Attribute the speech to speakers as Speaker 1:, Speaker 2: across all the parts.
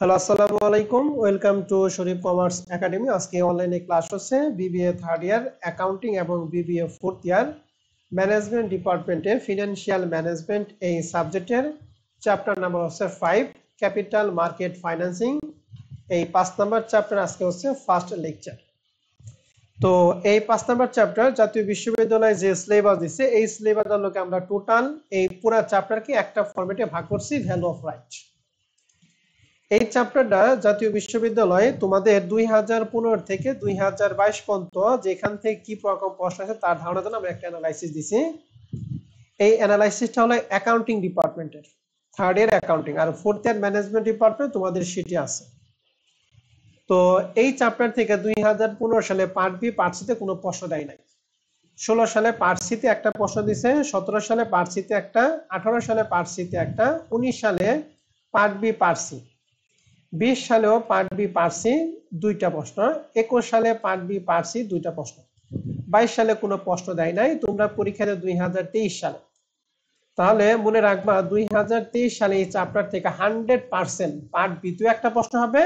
Speaker 1: Hello আসসালামু আলাইকুম welcome to Sharif commerce academy আজকে অনলাইনে ক্লাস হচ্ছে বিবিএ থার্ড ইয়ার অ্যাকাউন্টিং এবং বিবিএ ফোর্থ ইয়ার ম্যানেজমেন্ট ডিপার্টমেন্টে ফিনান্সিয়াল ম্যানেজমেন্ট এই সাবজেক্টের চ্যাপ্টার নাম্বার হচ্ছে ফাইভ ক্যাপিটাল মার্কেট ফাইন্যান্সিং এই পাঁচ নাম্বার চ্যাপ্টার আজকে হচ্ছে ফার্স্ট লেকচার তো এই পাঁচ নাম্বার চ্যাপ্টার জাতীয় বিশ্ববিদ্যালয়ে যে সিলেবাস দিচ্ছে এই সিলেবাস আলোকে আমরা টোটাল এই পুরো চ্যাপ্টারকে একটা ফরম্যাটে ভাগ করছি ভ্যালু অফ রাইট এই চ্যাপ্টারটা জাতীয় বিশ্ববিদ্যালয়ে তোমাদের দুই হাজার পনেরো থেকে দুই হাজার বাইশ পর্যন্ত যেখান থেকে কি রকম প্রশ্ন আছে তার ধারণা জন্য আমরা একটা অ্যানালাইসিস দিছি এই অ্যানালাইসিসটা হলো অ্যাকাউন্টিং ডিপার্টমেন্টের থার্ড ইয়ার অ্যাকাউন্টিং আর ফোর্থ ইয়ার ম্যানেজমেন্ট ডিপার্টমেন্ট তোমাদের সিটি আছে তো এই চ্যাপ্টার থেকে দুই হাজার পনেরো সালে পার্ট বি পার্ট সিতে কোনো প্রশ্ন দেয় নাই ষোলো সালে পার্ট সিতে একটা প্রশ্ন দিছে সতেরো সালে পার্ট সিতে একটা আঠারো সালে পার্ট সিতে একটা উনিশ সালে পার্ট বি পার্ট সি বিশ সালেও পার্ট বি পারছি দুইটা প্রশ্ন একুশ সালে পার্ট বি পারছি দুইটা প্রশ্ন বাইশ সালে কোনো প্রশ্ন দেয় নাই তোমরা পরীক্ষাতে দুই হাজার তেইশ সালে তাহলে মনে রাখবা দুই তেইশ সালে এই চাপ্টার থেকে হান্ড্রেড পার্সেন্ট পার্ট বি তো একটা প্রশ্ন হবে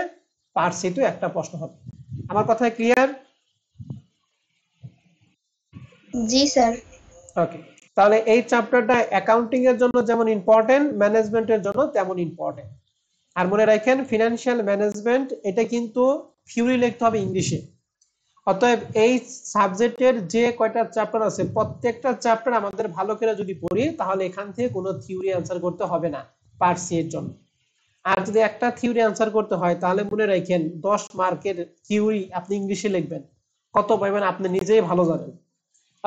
Speaker 1: পার্সি তো একটা প্রশ্ন হবে আমার কথা ক্লিয়ার জি স্যার ওকে তাহলে এই চ্যাপ্টারটা অ্যাকাউন্টিং এর জন্য যেমন ইম্পর্টেন্ট ম্যানেজমেন্টের জন্য তেমন ইম্পর্টেন্ট আর মনে রাখেন ফিনান্সিয়াল ম্যানেজমেন্ট এটা কিন্তু থিওরি লিখতে হবে ইংলিশে অতএব এই সাবজেক্টের যে কয়টা চ্যাপ্টার আছে প্রত্যেকটা চ্যাপ্টার আমাদের ভালো করে যদি পড়ি তাহলে এখান থেকে কোনো থিওরি অ্যান্সার করতে হবে না পার্ট সি এর জন্য আর যদি একটা থিওরি অ্যান্সার করতে হয় তাহলে মনে রাখেন দশ মার্কের থিওরি আপনি ইংলিশে লিখবেন কত পরিমাণ আপনি নিজেই ভালো জানেন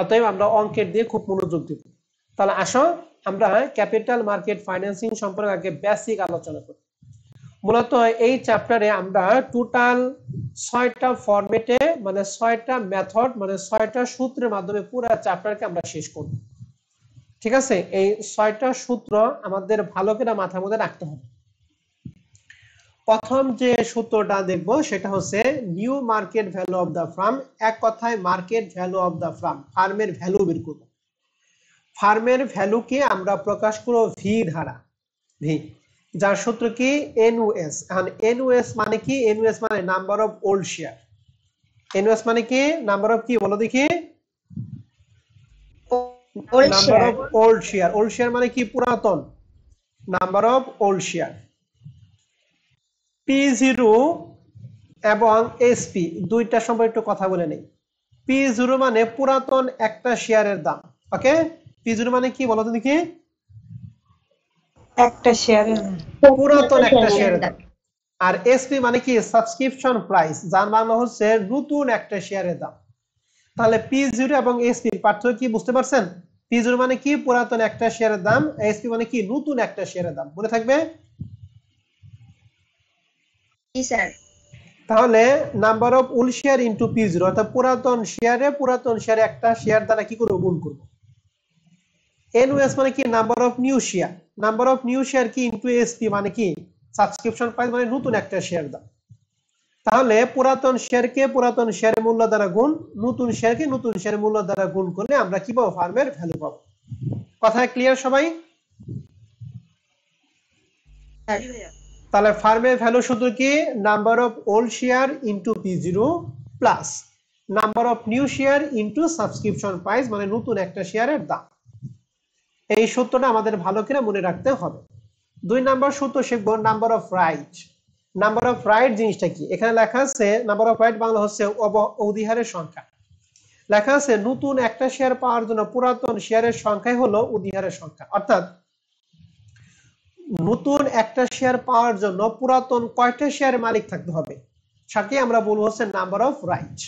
Speaker 1: অতএব আমরা অঙ্কের দিয়ে খুব মনোযোগ দেব তাহলে আসো আমরা ক্যাপিটাল মার্কেট ফাইন্যান্সিং সম্পর্কে আগে বেসিক আলোচনা করি মূলত এই চ্যাপ্টারে আমরা টোটাল ছয়টা ফরমেটে মানে ছয়টা মেথড মানে ছয়টা সূত্রের মাধ্যমে পুরো চ্যাপ্টারকে আমরা শেষ করব ঠিক আছে এই ছয়টা সূত্র আমাদের ভালো করে মাথার মধ্যে রাখতে হবে প্রথম যে সূত্রটা দেখব সেটা হচ্ছে new market value of the firm এক কথায় market value of the firm firm value বের করব ফার্মের ভ্যালুকে আমরা প্রকাশ করব ভি ধারা ভি যার সূত্র কি এনওএস এখন এনওএস মানে কি এনওএস মানে number of old share NOS মানে কি নাম্বার অফ কি বলো দেখি number of old share old share মানে কি পুরাতন number of old share P zero এবং এসপি দুইটা সম্পর্কে একটু কথা বলে নেই পি জিরো মানে পুরাতন একটা শেয়ারের দাম ওকে পি জিরো মানে কি বলো তো দেখি একটা শেয়ার পুরাতন একটা শেয়ার দাম আর এসপি মানে কি সাবস্ক্রিপশন প্রাইস যার মানে হচ্ছে নতুন একটা শেয়ারের দাম তাহলে পি জিরো এবং এসপির পার্থক্য কি বুঝতে পারছেন পি জিরো মানে কি পুরাতন একটা শেয়ারের দাম এসপি মানে কি নতুন একটা শেয়ারের দাম মনে থাকবে তাহলে number of old share into P zero অর্থাৎ পুরাতন শেয়ারে পুরাতন শেয়ারে একটা শেয়ার দ্বারা কি করে গুণ করবো এনওএস মানে কি number of new share number of new share কি ইনটু এসপি মানে কি সাবস্ক্রিপশন প্রাইস মানে নতুন একটা শেয়ার দাম তাহলে পুরাতন শেয়ারকে পুরাতন শেয়ার মূল্য দ্বারা গুণ নতুন শেয়ারকে নতুন শেয়ার মূল্য দ্বারা গুণ করলে আমরা কি পাবো ফার্মের ভ্যালু পাবো কথা ক্লিয়ার সবাই হ্যাঁ। তাহলে ফার্মের ভ্যালু শুধু কি number of old share into P zero plus number of new share into subscription price মানে নতুন একটা শেয়ারের দাম এই সূত্রটা আমাদের ভালো করে মনে রাখতে হবে দুই নাম্বার সূত্র শিখব number of right number of right জিনিসটা কি এখানে লেখা আছে নাম্বার অফ রাইট বাংলা হচ্ছে অধিহারের সংখ্যা লেখা আছে নতুন একটা শেয়ার পাওয়ার জন্য পুরাতন শেয়ারের সংখ্যাই হলো অধিহারের সংখ্যা অর্থাৎ নতুন একটা শেয়ার পাওয়ার জন্য পুরাতন কয়টা শেয়ার মালিক থাকতে হবে সাথে আমরা বলবো হচ্ছে number of right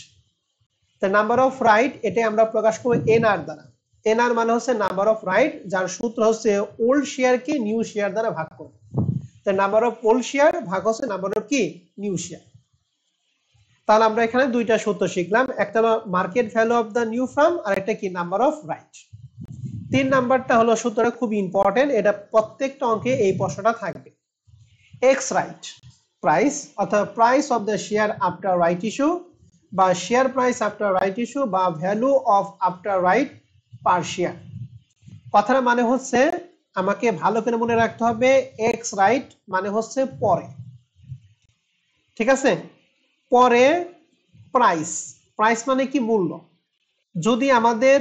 Speaker 1: number of right এটাই আমরা প্রকাশ করবো এনআর দ্বারা এনআর মানে হচ্ছে নাম্বার অফ রাইট যার সূত্র হচ্ছে ওল্ড শেয়ার কে নিউ শেয়ার দ্বারা ভাগ করবে তাই নাম্বার অফ ওল্ড শেয়ার ভাগ হচ্ছে নাম্বার অফ কি নিউ শেয়ার তাহলে আমরা এখানে দুইটা সূত্র শিখলাম একটা market value of the new firm আর একটা কি নাম্বার অফ রাইট তিন নাম্বারটা হলো সূত্রটা খুব ইম্পর্টেন্ট এটা প্রত্যেকটা অঙ্কে এই প্রশ্নটা থাকবে এক্স রাইট প্রাইস অর্থাৎ price of the share after right issue বা share price after right issue বা ভ্যালু অফ আফটার রাইট পার্শিয়া কথার মানে হচ্ছে আমাকে ভালো করে মনে রাখতে হবে এক্স রাইট মানে হচ্ছে পরে ঠিক আছে পরে প্রাইস প্রাইস মানে কি মূল্য যদি আমাদের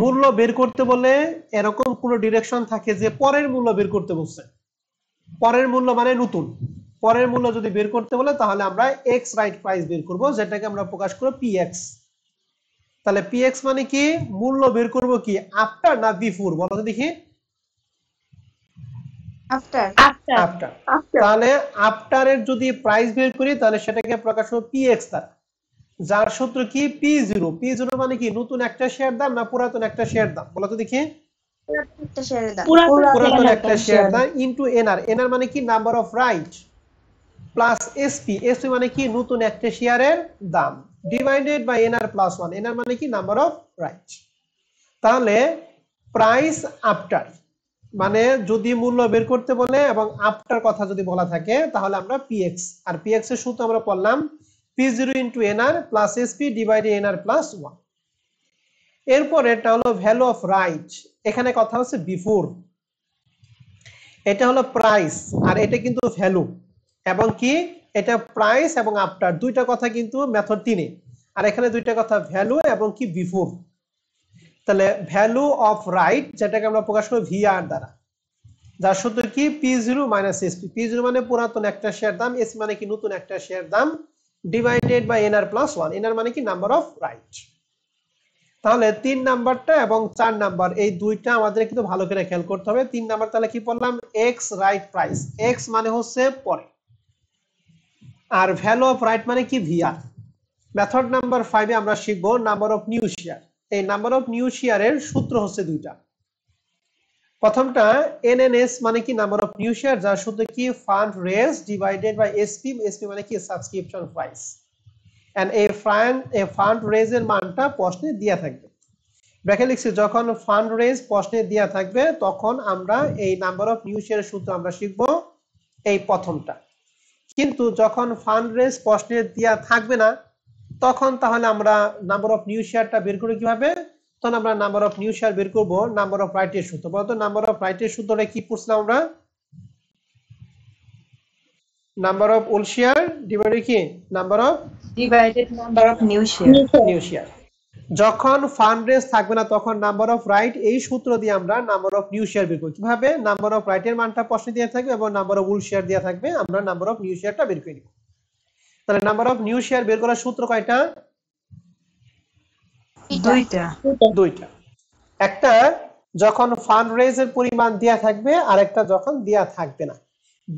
Speaker 1: মূল্য বের করতে বলে এরকম কোনো ডিরেকশন থাকে যে পরের মূল্য বের করতে বলছে পরের মূল্য মানে নতুন পরের মূল্য যদি বের করতে বলে তাহলে আমরা এক্স রাইট প্রাইস বের করব যেটাকে আমরা প্রকাশ করব পি এক্স তাহলে পিএক্স মানে কি মূল্য বের করব কি আফটার না বিফোর বলো তো দেখি আফটার আফটার তাহলে আফটারের যদি প্রাইস বের করি তাহলে সেটাকে প্রকাশ হবে পিএক্স দ্বারা যার সূত্র কি পি জিরো পি জিরো মানে কি নতুন একটা শেয়ার দাম না পুরাতন একটা শেয়ার দাম বলো তো দেখি পুরাতন একটা শেয়ার দাম ইনটু এনআর এনআর মানে কি number of right plus SP SP মানে কি নতুন একটা শেয়ারের দাম divided by R plus one R মানে কি নাম্বার অফ রাইট তাহলে প্রাইস আফটার মানে যদি মূল্য বের করতে বলে এবং আফটার কথা যদি বলা থাকে তাহলে আমরা পিএক্স আর পিএক্স এর সূত্র আমরা পড়লাম P zero N R plus plus one এরপর এটা হলো ভ্যালু অফ রাইট এখানে কথা হচ্ছে বিফোর এটা হলো প্রাইস আর এটা কিন্তু ভ্যালু এবং কি এটা প্রাইস এবং আফটার দুইটা কথা কিন্তু মেথড তিনে আর এখানে দুইটা কথা ভ্যালু এবং কি বিফোর তাহলে ভ্যালু অফ রাইট যেটাকে আমরা প্রকাশ করি ভিআর দ্বারা যার সূত্র কি P zero minus SP P zero মানে পুরাতন একটা শেয়ার দাম এস মানে কি নতুন একটা শেয়ার দাম divided by NR plus one NR মানে কি নাম্বার অফ রাইট তাহলে তিন নাম্বারটা এবং চার নাম্বার এই দুইটা আমাদের কিন্তু ভালো করে খেয়াল করতে হবে তিন নাম্বার তাহলে কি বললাম এক্স রাইট প্রাইস এক্স মানে হচ্ছে পরে আর ভ্যালু অফ রাইট মানে কি ভিআর মেথড নাম্বার ফাইভে আমরা শিখব নাম্বার অফ নিউ শেয়ার এই নাম্বার অফ নিউ শেয়ারের সূত্র হচ্ছে দুইটা প্রথমটা এনএনএস মানে কি নাম্বার অফ নিউ শেয়ার যার সূত্র কি fund raise divided by SP SP মানে কি subscription price and a fund a fund এর মানটা প্রশ্নে দেয়া থাকবে যখন ফান্ড রেজ প্রশ্নে দেয়া থাকবে তখন আমরা এই নাম্বার অফ নিউ শেয়ারের সূত্র আমরা শিখব এই প্রথমটা কিন্তু যখন ফান্ড রেজ প্রশ্নের দেওয়া থাকবে না তখন তাহলে আমরা নাম্বার অফ নিউ শেয়ারটা বের করি কিভাবে তখন আমরা নাম্বার অফ নিউ শেয়ার বের করব নাম্বার অফ রাইটের সূত্র বলতো নাম্বার অফ রাইটের সূত্রটা কি পড়ছিলাম আমরা number of old share divided কি number of divided number of new share new share যখন ফান্ড রেজ থাকবে না তখন নাম্বার অফ রাইট এই সূত্র দিয়ে আমরা নাম্বার অফ নিউ শেয়ার বের করি কিভাবে নাম্বার অফ রাইটের মানটা প্রশ্নে দেওয়া থাকবে এবং নাম্বার অফ উল শেয়ার দেওয়া থাকবে আমরা নাম্বার অফ নিউ শেয়ারটা বের করে নিব তাহলে নাম্বার অফ নিউ শেয়ার বের করার সূত্র কয়টা দুইটা দুইটা একটা যখন ফান্ড রেজের পরিমাণ দেয়া থাকবে আর একটা যখন দেয়া থাকবে না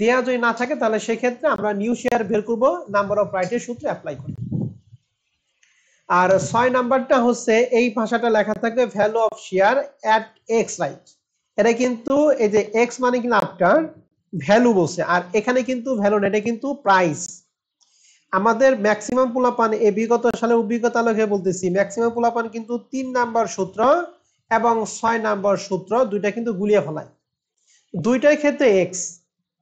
Speaker 1: দেয়া যদি না থাকে তাহলে সেক্ষেত্রে আমরা নিউ শেয়ার বের করব নাম্বার অফ রাইটের সূত্রে অ্যাপ্লাই করব আর ছয় নাম্বারটা হচ্ছে এই ভাষাটা লেখা থাকবে value of share at X right এটা কিন্তু এই যে এক্স মানে কিন্তু আপনার ভ্যালু বলছে আর এখানে কিন্তু ভ্যালু না এটা কিন্তু প্রাইস আমাদের ম্যাক্সিমাম পোলাপান এ বিগত সালে অভিজ্ঞতা লোকে বলতেছি ম্যাক্সিমাম পোলাপান কিন্তু তিন নাম্বার সূত্র এবং ছয় নাম্বার সূত্র দুইটা কিন্তু গুলিয়ে ফেলায় দুইটাই ক্ষেত্রে এক্স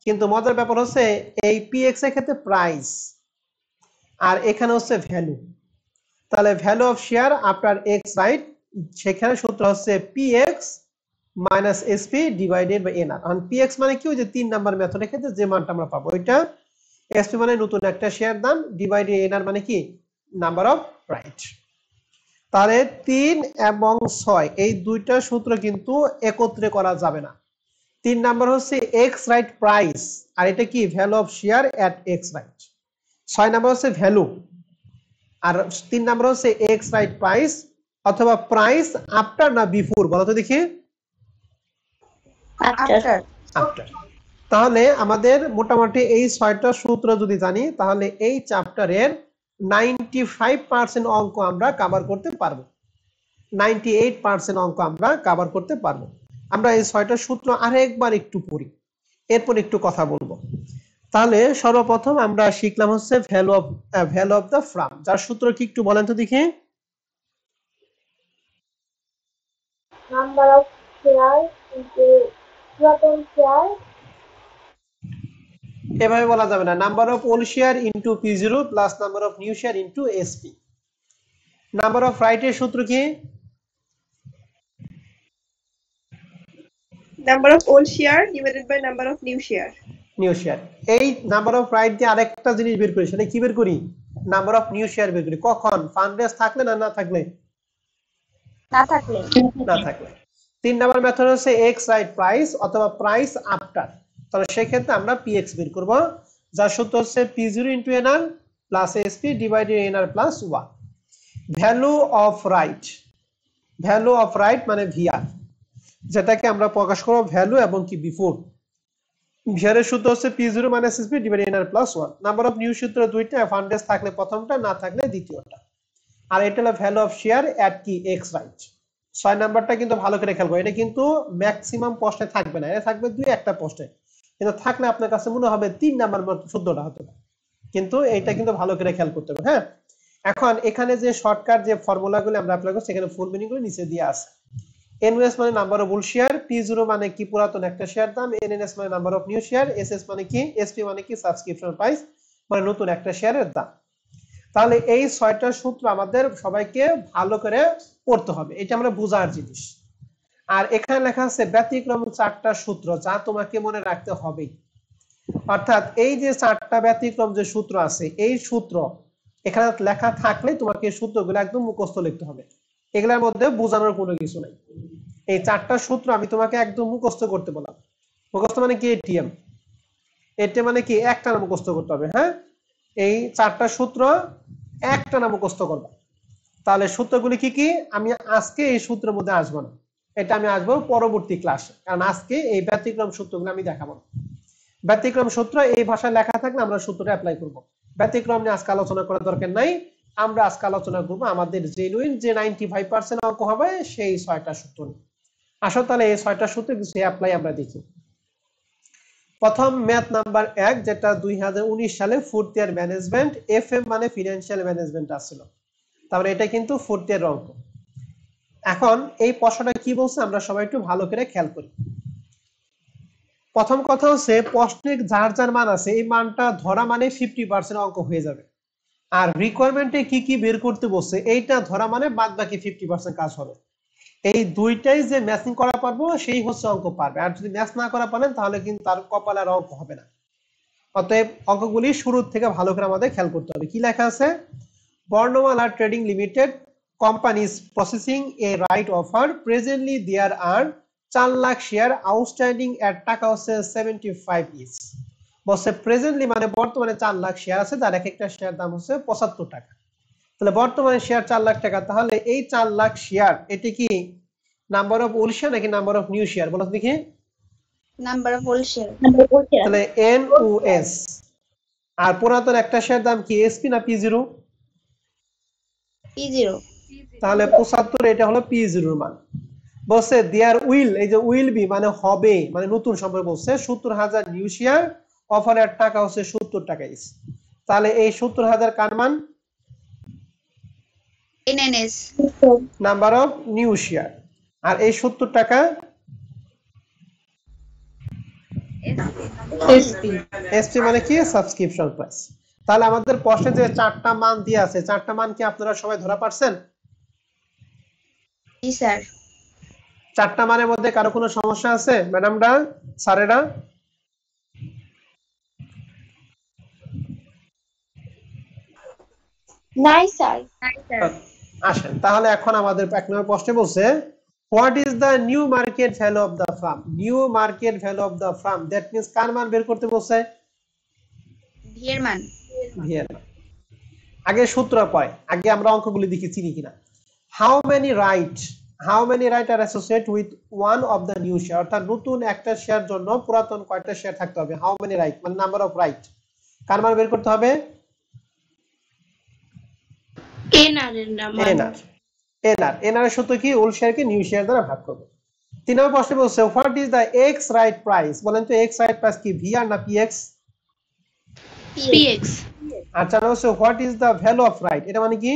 Speaker 1: কিন্তু মজার ব্যাপার হচ্ছে এই পি এক্স এর ক্ষেত্রে প্রাইস আর এখানে হচ্ছে ভ্যালু তাহলে value of share after X right সেখানে সূত্র হচ্ছে P X minus SP divided by N R কারণ পি এক্স মানে কি ওই যে তিন নাম্বার মেথডের ক্ষেত্রে যে মানটা আমরা পাবো ওইটা এসপি মানে নতুন একটা শেয়ার দাম ডিভাইডেড আর মানে কি নাম্বার অফ রাইট তাহলে তিন এবং ছয় এই দুইটা সূত্র কিন্তু একত্রে করা যাবে না তিন নাম্বার হচ্ছে এক্স রাইট প্রাইস আর এটা কি value of share at X right ছয় নাম্বার হচ্ছে ভ্যালু আর তিন নাম্বার হচ্ছে এক্স রাইট প্রাইস অথবা প্রাইস আফটার না বিফোর বলো তো দেখি আফটার তাহলে আমাদের মোটামুটি এই ছয়টা সূত্র যদি জানি তাহলে এই চ্যাপ্টারের নাইনটি ফাইভ পার্সেন্ট অঙ্ক আমরা কভার করতে পারবো নাইনটি এইট পার্সেন্ট অঙ্ক আমরা কভার করতে পারবো আমরা এই ছয়টা সূত্র আরেকবার একটু পড়ি এরপর একটু কথা বলবো তাহলে সর্বপ্রথম আমরা শিখলাম হচ্ছে value of value of the firm যার সূত্র কি একটু বলেন তো দেখি এভাবে বলা যাবে না number of old share into P zero plus number of new share into SP number of রাইটের সূত্র কি number of old share divided by number of new share new share এই নাম্বার অফ রাইট দিয়ে আরেকটা জিনিস বের করি সেটা কি বের করি নাম্বার অফ নিউ শেয়ার বের করি কখন ফান্ড রেজ থাকলে না না থাকলে না থাকলে না থাকলে তিন নাম্বার মেথড হচ্ছে এক্স রাইট প্রাইস অথবা প্রাইস আফটার তাহলে সেক্ষেত্রে আমরা পি এক্স বের করব যার সূত্র হচ্ছে P zero into R plus S SP divided R plus one value of right value of right মানে ভিআর যেটাকে আমরা প্রকাশ করব ভ্যালু এবং কি বিফোর বিহারের সূত্র হচ্ছে P zero minus S B divide N R plus one number of new সূত্র দুইটা ফান্ডেজ থাকলে প্রথমটা না থাকলে দ্বিতীয়টা আর এটা হলো ভ্যালু অফ শেয়ার অ্যাট কি এক্স রাইট ছয় নাম্বারটা কিন্তু ভালো করে খেলবো এটা কিন্তু ম্যাক্সিমাম পোস্টে থাকবে না এটা থাকবে দুই একটা পোস্টে কিন্তু থাকলে আপনার কাছে মনে হবে তিন নাম্বার সূত্রটা হতে পারে কিন্তু এইটা কিন্তু ভালো করে খেয়াল করতে হবে হ্যাঁ এখন এখানে যে শর্টকাট যে ফর্মুলাগুলো আমরা অ্যাপ্লাই সেখানে এখানে ফুল মিনিংগুলো নিচে দিয়ে আছে এনওএস মানে number of old share P zero মানে কি পুরাতন একটা শেয়ার দাম এনএনএস মানে number of new share S S মানে কি এসপি মানে কি সাবস্ক্রিপশন প্রাইস মানে নতুন একটা শেয়ারের দাম তাহলে এই ছয়টা সূত্র আমাদের সবাইকে ভালো করে পড়তে হবে এটা আমরা বোঝার জিনিস আর এখানে লেখা আছে ব্যতিক্রম চারটা সূত্র যা তোমাকে মনে রাখতে হবে অর্থাৎ এই যে চারটা ব্যতিক্রম যে সূত্র আছে এই সূত্র এখানে লেখা থাকলে তোমাকে সূত্রগুলো একদম মুখস্থ লিখতে হবে এগুলোর মধ্যে বোঝানোর কোনো কিছু নাই এই চারটা সূত্র আমি তোমাকে একদম মুখস্থ করতে বললাম মুখস্থ মানে কি এটিএম এটিএম মানে কি একটা না মুখস্থ করতে হবে হ্যাঁ এই চারটা সূত্র একটা না মুখস্থ করবা তাহলে সূত্রগুলি কি কি আমি আজকে এই সূত্রের মধ্যে আসবো না এটা আমি আসবো পরবর্তী ক্লাসে কারণ আজকে এই ব্যতিক্রম সূত্রগুলো আমি দেখাবো ব্যতিক্রম সূত্র এই ভাষায় লেখা থাকলে আমরা সূত্রটা অ্যাপ্লাই করব ব্যতিক্রম নিয়ে আজকে আলোচনা করার দরকার নাই আমরা আজকে আলোচনা করবো আমাদের জেনুইন যে নাইনটি ফাইভ পার্সেন্ট অঙ্ক হবে সেই ছয়টা সূত্র নিয়ে আসো তাহলে এই ছয়টা সূত্রে কিছু অ্যাপ্লাই আমরা দেখি প্রথম ম্যাথ নাম্বার এক যেটা দুই সালে fourth year management F M মানে ফিনান্সিয়াল ম্যানেজমেন্ট আসছিল তারপরে মানে এটা কিন্তু ফোর্থ ইয়ার অঙ্ক এখন এই প্রশ্নটা কি বলছে আমরা সবাই একটু ভালো করে খেয়াল করি প্রথম কথা হচ্ছে প্রশ্নের যার যার মান আছে এই মানটা ধরা মানে ফিফটি পার্সেন্ট অঙ্ক হয়ে যাবে আর রিকোয়ারমেন্টে কি কি বের করতে বলছে এইটা ধরা মানে বাদ বাকি ফিফটি পার্সেন্ট কাজ হবে এই দুইটাই যে ম্যাচিং করা পারবো সেই হচ্ছে অঙ্ক পারবে আর যদি ম্যাচ না করা পারেন তাহলে কিন্তু তার কপাল আর অঙ্ক হবে না অতএব অঙ্কগুলি শুরু থেকে ভালো করে আমাদের খেয়াল করতে হবে কি লেখা আছে Barnamala trading limited companies processing a right offer presently there are চার লাখ শেয়ার আউটস্ট্যান্ডিং এর টাকা হচ্ছে সেভেন্টি ফাইভ ইস বসে প্রেজেন্টলি মানে বর্তমানে চার লাখ শেয়ার আছে তার এক একটা শেয়ার দাম হচ্ছে পঁচাত্তর টাকা তাহলে বর্তমানে শেয়ার চার লাখ টাকা তাহলে এই চার লাখ শেয়ার এটি কি নাম্বার অফ ওল শেয়ার নাকি নাম্বার অফ নিউ শেয়ার বলো দেখি নাম্বার অফ ওল শেয়ার তাহলে এন ও এস আর পুরাতন একটা শেয়ার দাম কি এসপি না পি জিরো পি জিরো তাহলে 75 এটা হলো পি জিরোর মান বলছে দেয়ার উইল এই যে উইল বি মানে হবে মানে নতুন সম্পর্ক বলছে 70000 নিউ শেয়ার অফারের টাকা হচ্ছে 70 টাকা ইস তাহলে এই 70000 কার মান NNS number of new share আর এই সত্তর টাকা এসপি মানে কি সাবস্ক্রিপশন প্রাইস তাহলে আমাদের প্রশ্নে যে চারটা মান দিয়ে আছে চারটা মান কি আপনারা সবাই ধরা পারছেন স্যার চারটা মানের মধ্যে কারো কোনো সমস্যা আছে ম্যাডামরা স্যারেরা নাই স্যার আচ্ছা, আসেন তাহলে এখন আমাদের এক নম্বর প্রশ্নে বলছে what is the new market value of the firm new market value of the firm that means কার মান বের করতে বলছে ভিয়ের মান ভিয়ের আগে সূত্র কয় আগে আমরা অঙ্কগুলি দেখি চিনি কিনা how many right how many right are associate with one of the new share অর্থাৎ নতুন একটা শেয়ার জন্য পুরাতন কয়টা শেয়ার থাকতে হবে হাউ মেনি রাইট মানে নাম্বার অফ রাইট কার মান বের করতে হবে এনআর এর নাম্বার আর এনআর এনআর সূত্র কি ওল্ড শেয়ারকে নিউ শেয়ার দ্বারা ভাগ করবে তিন নম্বর প্রশ্ন বলছে what is the ex right price বলেন তো এক্স রাইট প্রাইস কি ভিআর না পিএক্স পিএক্স আচ্ছা so what is the value of right এটা মানে কি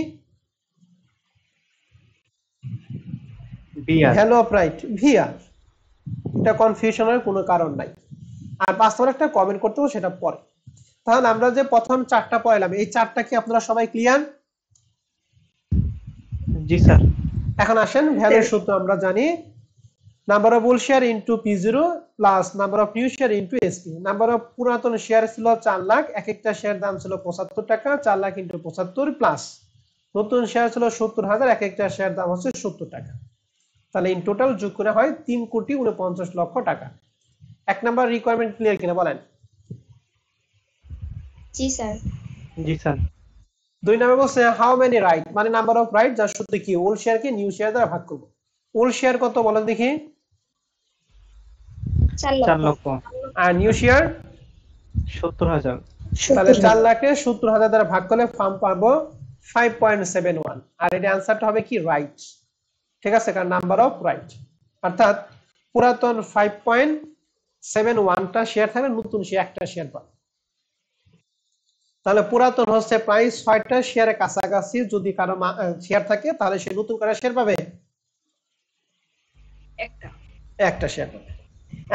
Speaker 1: VR value of right VR এটা কনফিউশনের কোনো কারণ নাই আর পাঁচ নম্বর একটা কমেন্ট করতে সেটা পরে তাহলে আমরা যে প্রথম চারটা পড়লাম এই চারটা কি আপনারা সবাই ক্লিয়ার জি স্যার এখন আসেন ভ্যালুর সূত্র আমরা জানি number of old share into P zero plus number of new share into SP number of পুরাতন শেয়ার ছিল চার লাখ এক একটা শেয়ার দাম ছিল পঁচাত্তর টাকা চার লাখ ইনটু পঁচাত্তর প্লাস নতুন শেয়ার ছিল সত্তর হাজার এক একটা শেয়ার দাম হচ্ছে সত্তর টাকা তাহলে ইন টোটাল যোগ করে হয় তিন কোটি উনপঞ্চাশ লক্ষ টাকা এক নাম্বার রিকোয়ারমেন্ট ক্লিয়ার কিনা বলেন জি স্যার জি স্যার দুই নাম্বার বলছে হাউ মেনি রাইট মানে নাম্বার অফ রাইট যার সূত্রে কি ওল্ড কে নিউ শেয়ার দ্বারা ভাগ করব ওল্ড শেয়ার কত বলে দেখি আর নিউ শেয়ার 70000 তাহলে চার লাখে সত্তর হাজার দ্বারা ভাগ করলে ফার্ম পাবো ফাইভ পয়েন্ট সেভেন ওয়ান আর এর आंसरটা হবে কি রাইট ঠিক আছে কারণ নাম্বার অফ রাইট অর্থাৎ পুরাতন ফাইভ পয়েন্ট সেভেন ওয়ানটা শেয়ার থাকলে নতুন শেয়ার একটা শেয়ার পাবে তাহলে পুরাতন হচ্ছে প্রায় ছয়টা শেয়ারের কাছাকাছি যদি কারো শেয়ার থাকে তাহলে সে নতুন করে শেয়ার পাবে একটা শেয়ার পাবে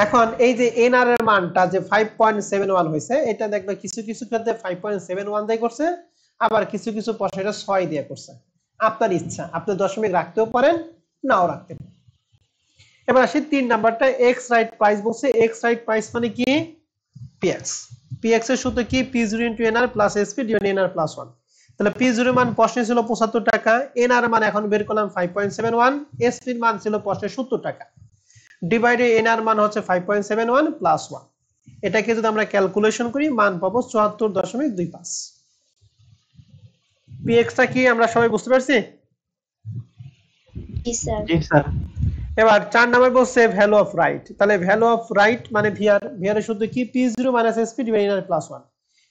Speaker 1: এখন এই যে এনআর এর মানটা যে 5.71 হইছে এটা দেখবে কিছু কিছু ক্ষেত্রে 5.71 দিয়ে করছে আবার কিছু কিছু পয়সা এটা 6 দিয়ে করছে আপনার ইচ্ছা আপনি দশমিক রাখতেও পারেন নাও রাখতে পারেন এবার আসি তিন নাম্বারটা এক্স রাইট প্রাইস বলছে এক্স রাইট প্রাইস মানে কি পিএক্স পিএক্স এর সূত্র কি P zero into NR plus SP NR plus তাহলে পি জিরো মান প্রশ্নে ছিল পঁচাত্তর টাকা এনআর মান এখন বের করলাম 5.71 পয়েন্ট মান ছিল প্রশ্নে সত্তর টাকা ডিভাইডেড এনআর মান হচ্ছে five point seven one plus one এটাকে যদি আমরা ক্যালকুলেশন করি মান পাবো চুয়াত্তর দশমিক দুই পাঁচ কি আমরা সবাই বুঝতে পারছি জি স্যার এবার চার নাম্বার বলছে ভ্যালু অফ রাইট তাহলে ভ্যালু অফ রাইট মানে ভিআর ভিআর শুদ্ধ কি P zero minus SP by plus one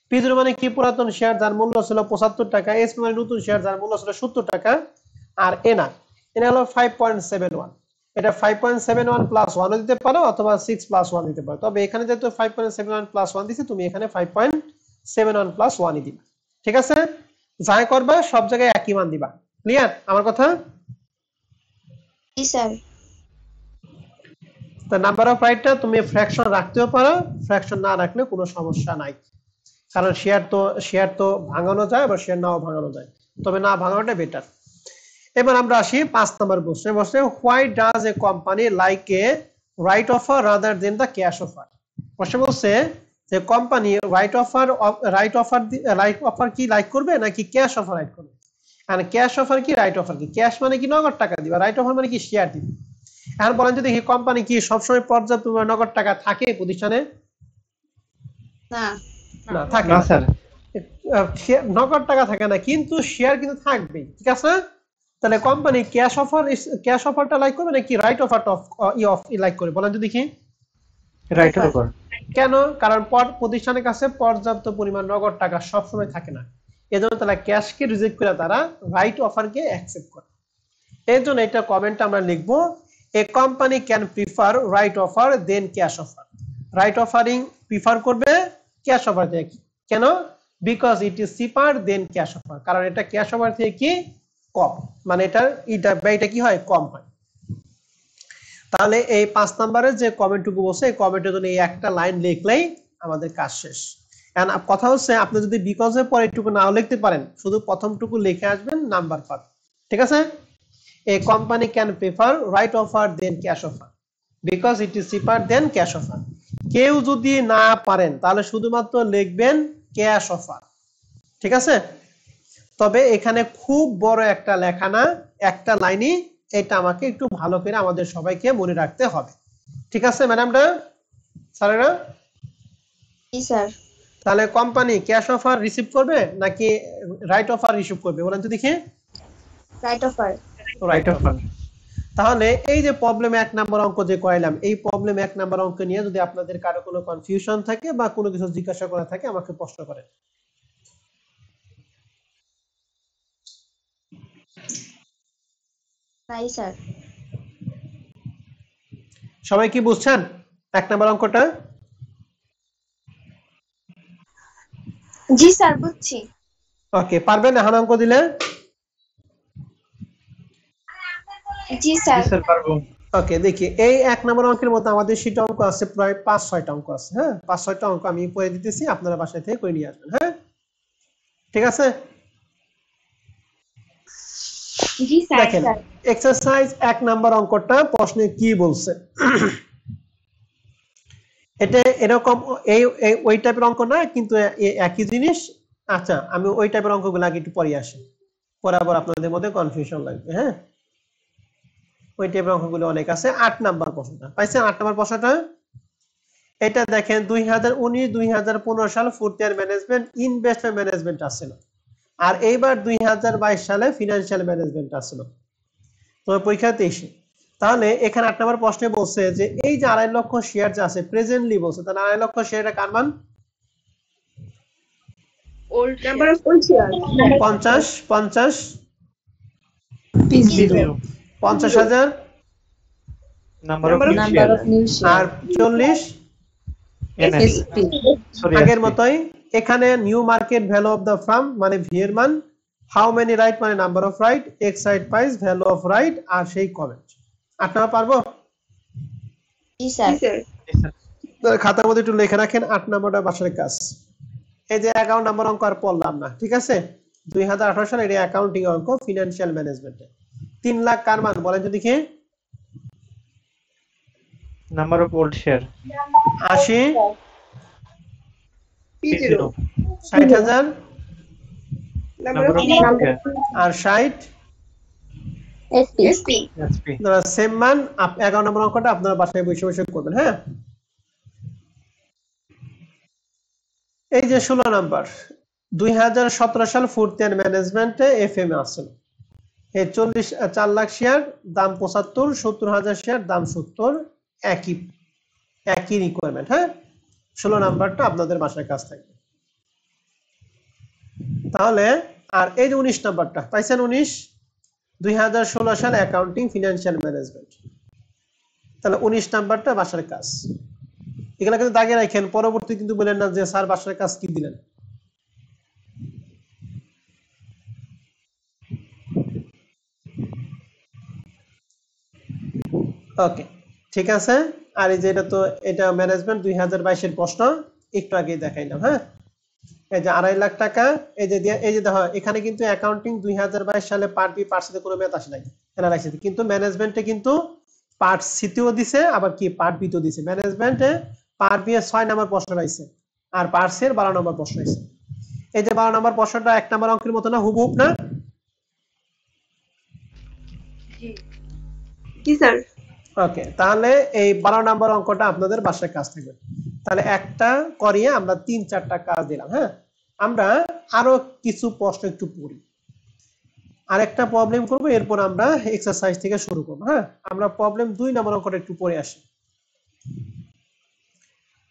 Speaker 1: P zero মানে কি পুরাতন শেয়ার যার মূল্য ছিল পঁচাত্তর টাকা এসপি মানে নতুন শেয়ার যার মূল্য ছিল সত্তর টাকা আর এনা এনা হলো ফাইভ পয়েন্ট সেভেন ওয়ান এটা five point seven one plus ওয়ানও দিতে পারো অথবা সিক্স প্লাস ওয়ান দিতে পারো তবে এখানে যেহেতু five point seven one plus one দিছে তুমি এখানে five point seven one plus ওয়ানই দিবা ঠিক আছে যাই করবা সব জায়গায় একই মান দিবা ক্লিয়ার আমার কথা জি স্যার তা নাম্বার অফ রাইটটা তুমি ফ্র্যাকশন রাখতেও পারো ফ্র্যাকশন না রাখলে কোনো সমস্যা নাই কারণ শেয়ার তো শেয়ার তো ভাঙানো যায় বা শেয়ার নাও ভাঙানো যায় তবে না ভাঙানোটা বেটার এবার আমরা আসি পাঁচ নম্বর প্রশ্নে বসে why does a company like a right offer rather than the cash offer প্রশ্ন বলছে যে company right offer right offer right offer কি লাইক করবে নাকি ক্যাশ অফার লাইক করবে কারণ ক্যাশ অফার কি রাইট অফার কি ক্যাশ মানে কি নগদ টাকা দিবে রাইট অফার মানে কি শেয়ার দিবে এখন বলেন যদি এই কোম্পানি কি সবসময় পর্যাপ্ত নগদ টাকা থাকে প্রতিষ্ঠানে না না থাকে না স্যার নগদ টাকা থাকে না কিন্তু শেয়ার কিন্তু থাকবে ঠিক আছে তাহলে কোম্পানি ক্যাশ অফার ক্যাশ অফারটা লাইক করবে নাকি রাইট অফার অফারটা ই অফ ই লাইক করে বলেন যদি দেখি রাইট অফার কেন কারণ প্রতিষ্ঠানের কাছে পর্যাপ্ত পরিমাণ নগদ টাকা সব সময় থাকে না এজন্য তারা কে রিজেক্ট করে তারা রাইট অফার কে অ্যাকসেপ্ট করে এজন্য এটা কমেন্ট আমরা লিখবো a company can prefer right offer than cash offer right offering prefer করবে ক্যাশ অফার থেকে কেন because it is cheaper than cash offer কারণ এটা ক্যাশ অফার থেকে কি কম মানে এটা এটা ব্যয়টা কি হয় কম হয় তাহলে এই পাঁচ নম্বরের যে কমেন্টটুকু বসে এই কমেন্টের জন্য এই একটা লাইন লিখলেই আমাদের কাজ শেষ এন্ড কথা হচ্ছে আপনি যদি বিকজের এটুকু নাও লিখতে পারেন শুধু প্রথমটুকু লিখে আসবেন নাম্বার পার ঠিক আছে a company can prefer right offer than cash offer because it is cheaper than cash offer কেউ যদি না পারেন তাহলে শুধুমাত্র লিখবেন ক্যাশ অফার ঠিক আছে তবে এখানে খুব বড় একটা লেখা না একটা লাইনই এটা আমাকে একটু ভালো করে আমাদের সবাইকে মনে রাখতে হবে ঠিক আছে ম্যাডামটা স্যারেরা স্যার তাহলে কোম্পানি ক্যাশ অফার রিসিভ করবে নাকি রাইট অফার রিসিভ করবে বলেন তো দেখি রাইট অফার রাইট অফ তাহলে এই যে প্রবলেম এক নাম্বার অঙ্ক যে কয়লাম এই প্রবলেম এক নাম্বার অঙ্ক নিয়ে যদি আপনাদের কারো কোনো কনফিউশন থাকে বা কোনো কিছু জিজ্ঞাসা করা থাকে আমাকে প্রশ্ন করেন সবাই কি বুঝছেন এক নাম্বার অঙ্কটা জি স্যার বুঝছি ওকে পারবেন এখন অঙ্ক দিলে জি স্যার স্যার পারবো ওকে দেখি এই এক নম্বর অঙ্কের মতো আমাদের অঙ্ক আছে প্রায় পাঁচ ছয়টা অঙ্ক আছে হ্যাঁ পাঁচ ছয়টা অঙ্ক আমি পড়ে দিতেছি আপনারা বাসায় থেকে করে নিয়ে আসবেন হ্যাঁ ঠিক আছে এক্সারসাইজ এক নাম্বার অঙ্কটা প্রশ্নে কি বলছে এটা এরকম এই ওই টাইপের অঙ্ক না কিন্তু একই জিনিস আচ্ছা আমি ওই টাইপের অঙ্কগুলো আগে একটু পরে আসি পরে আবার আপনাদের মধ্যে কনফিউশন লাগবে হ্যাঁ ওই টাইপের অঙ্কগুলো অনেক আছে আট নাম্বার প্রশ্নটা পাইছেন আট নাম্বার প্রশ্নটা এটা দেখেন দুই হাজার উনিশ দুই হাজার পনেরো সাল fourth year management investment management আসছিল আর এইবার দুই হাজার বাইশ সালে ফিনান্সিয়াল ম্যানেজমেন্ট আসছিল তোমার পরীক্ষা তেইশে তাহলে এখানে আট নাম্বার প্রশ্নে বলছে যে এই যে আড়াই লক্ষ শেয়ার যে আছে প্রেজেন্টলি বলছে তাহলে আড়াই লক্ষ শেয়ারটা কার মান পঞ্চাশ পঞ্চাশ পঞ্চাশ হাজার এখানে নিউ মার্কেট ভ্যালু অফ মানে মান রাইট মানে number of right price value of right আর সেই কমেন্ট পারবো খাতার মধ্যে একটু রাখেন আট কাজ এই যে অঙ্ক আর পড়লাম না ঠিক আছে দুই হাজার আঠারো সালের অ্যাকাউন্টিং অঙ্ক ফিনান্সিয়াল ম্যানেজমেন্টে তিন লাখ কার মান বলেন তো দেখি নাম্বার অফ ওল্ড শেয়ার আশি ষাট হাজার আর ষাট নম্বর অঙ্কটা বাসায় বসে করবেন হ্যাঁ এই যে ষোলো নাম্বার দুই হাজার সতেরো সাল ফুড ম্যানেজমেন্টে এফ এম আসল চল্লিশ চার লাখ শেয়ার দাম পঁচাত্তর সত্তর হাজার শেয়ার দাম সত্তর একই একই রিকোয়ারমেন্ট হ্যাঁ ষোলো নাম্বারটা আপনাদের বাসায় কাজ থাকবে তাহলে আর এই যে উনিশ নাম্বারটা পাইছেন উনিশ দুই হাজার ষোলো সাল অ্যাকাউন্টিং ফিনান্সিয়াল ম্যানেজমেন্ট তাহলে উনিশ নাম্বারটা বাসার কাজ এগুলো কিন্তু দাগে রাখেন পরবর্তী কিন্তু বলেন না যে স্যার বাসার কাজ কি দিলেন ওকে ঠিক আছে আর এই যে এটা তো এটা ম্যানেজমেন্ট দুই হাজার বাইশের প্রশ্ন একটু আগে দেখাইলাম হ্যাঁ এই যে আড়াই লাখ টাকা এই যে এই যে দেখো এখানে কিন্তু অ্যাকাউন্টিং দুই হাজার বাইশ সালে পার্ট বি পার্ট সিতে কোনো ম্যাথ আসে নাই অ্যানালাইসিস কিন্তু ম্যানেজমেন্টে কিন্তু পার্ট সিতেও দিছে আবার কি পার্ট বিতেও দিছে ম্যানেজমেন্টে পার্ট বি এর ছয় নম্বর প্রশ্ন রয়েছে আর পার্ট সি এর বারো নম্বর প্রশ্ন রয়েছে এই যে বারো নম্বর প্রশ্নটা এক নম্বর অঙ্কের মতো না হুবহুব না জি স্যার ওকে তাহলে এই বারো নম্বর অঙ্কটা আপনাদের বাসায় কাজ থাকবে তাহলে একটা করিয়ে আমরা তিন চারটা কাজ দিলাম হ্যাঁ আমরা আরো কিছু প্রশ্ন একটু পড়ি একটা প্রবলেম করবো এরপর আমরা এক্সারসাইজ থেকে শুরু করবো হ্যাঁ আমরা প্রবলেম দুই নম্বর অঙ্কটা একটু পড়ে আসি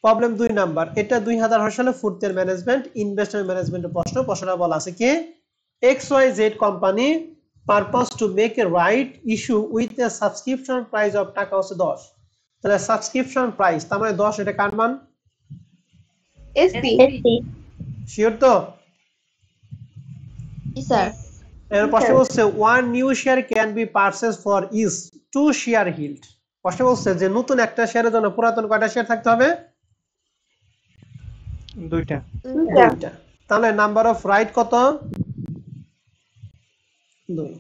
Speaker 1: প্রবলেম দুই নাম্বার এটা দুই হাজার সালে ফুডতের ম্যানেজমেন্ট ইনভেস্টমেন্ট ম্যানেজমেন্টের প্রশ্ন প্রশ্নটা বলা আছে কি X Y Z company purpose to make a right issue with a subscription price of টাকা হচ্ছে 10 তাহলে সাবস্ক্রিপশন প্রাইস তার মানে 10 এটা কার মান এসপি শিওর তো স্যার এর প্রশ্ন বলছে one new share can be purchase for each two share held প্রশ্ন বলছে যে নতুন একটা শেয়ারের জন্য পুরাতন কয়টা শেয়ার থাকতে হবে দুইটা দুইটা তাহলে নাম্বার অফ রাইট কত দুই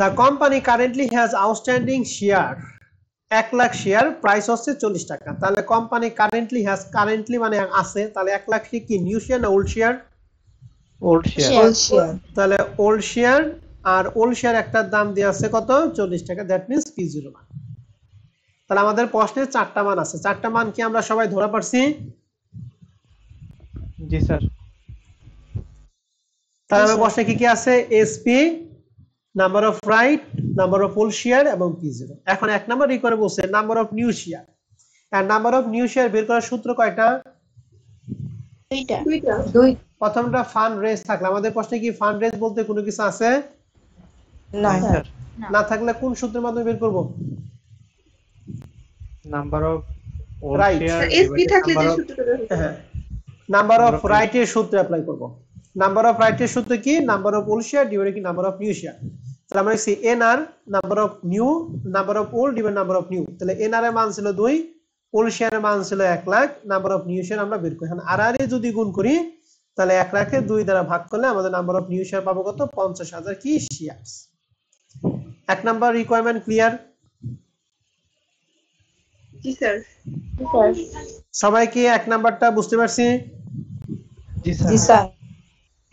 Speaker 1: the company currently has outstanding share এক লাখ শেয়ার প্রাইস হচ্ছে চল্লিশ টাকা তাহলে কোম্পানি কারেন্টলি হ্যাজ কারেন্টলি মানে আছে তাহলে এক লাখ কি নিউ শেয়ার না ওল্ড শেয়ার ওল্ড শেয়ার তাহলে ওল্ড শেয়ার আর ওল্ড শেয়ার একটার দাম দিয়ে আছে কত চল্লিশ টাকা দ্যাট মিনস পি জিরো মান তাহলে আমাদের প্রশ্নে চারটা মান আছে চারটা মান কি আমরা সবাই ধরা পারছি জি স্যার তার আমার প্রশ্নে কি কি আছে SP number of right number of পোল শেয়ার এবং পি জিরো এখন এক নাম্বার ই করে বসে নাম্বার অফ নিউ শেয়ার আর নাম্বার অফ নিউ শেয়ার বের করার সূত্র কয়টা দুইটা দুইটা প্রথমটা ফান্ড রেজ থাকলে আমাদের প্রশ্নে কি ফান্ড রেজ বলতে কোনো কিছু আছে না স্যার না থাকলে কোন সূত্রের মাধ্যমে বের করব নাম্বার অফ রাইট এসপি থাকলে যে সূত্রটা হ্যাঁ নাম্বার অফ রাইট এর সূত্র अप्लाई করব নাম্বার অফ রাইটের সূত্র কি number of old share divide কি নাম্বার অফ নিউ শেয়ার তাহলে আমরা লিখছি N R number of new number of old divide number of new তাহলে এন আর এর মান ছিল দুই ওল্ড শেয়ারের মান ছিল এক lakh number of new share আমরা বের করি এখন আর আর এ যদি গুণ করি তাহলে এক লাখে দুই দ্বারা ভাগ করলে আমাদের নাম্বার অফ নিউ শেয়ার পাবো কত পঞ্চাশ হাজার কি শেয়ার এক নাম্বার রিকোয়ারমেন্ট ক্লিয়ার জি স্যার সবাই কি এক নাম্বারটা বুঝতে পারছি জি স্যার